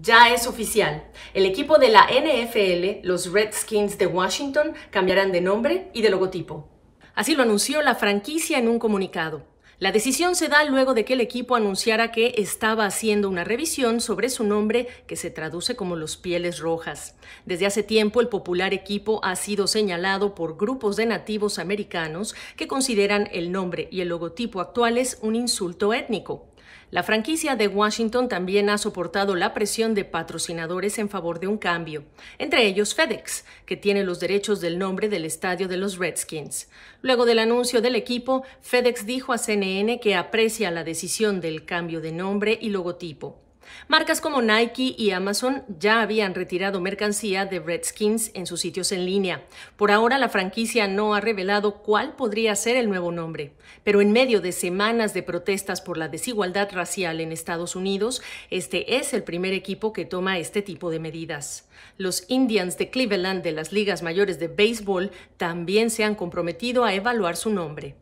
Ya es oficial. El equipo de la NFL, los Redskins de Washington, cambiarán de nombre y de logotipo. Así lo anunció la franquicia en un comunicado. La decisión se da luego de que el equipo anunciara que estaba haciendo una revisión sobre su nombre que se traduce como los Pieles Rojas. Desde hace tiempo el popular equipo ha sido señalado por grupos de nativos americanos que consideran el nombre y el logotipo actuales un insulto étnico. La franquicia de Washington también ha soportado la presión de patrocinadores en favor de un cambio, entre ellos FedEx, que tiene los derechos del nombre del estadio de los Redskins. Luego del anuncio del equipo, FedEx dijo a CNN que aprecia la decisión del cambio de nombre y logotipo. Marcas como Nike y Amazon ya habían retirado mercancía de Redskins en sus sitios en línea. Por ahora la franquicia no ha revelado cuál podría ser el nuevo nombre, pero en medio de semanas de protestas por la desigualdad racial en Estados Unidos, este es el primer equipo que toma este tipo de medidas. Los Indians de Cleveland de las ligas mayores de béisbol también se han comprometido a evaluar su nombre.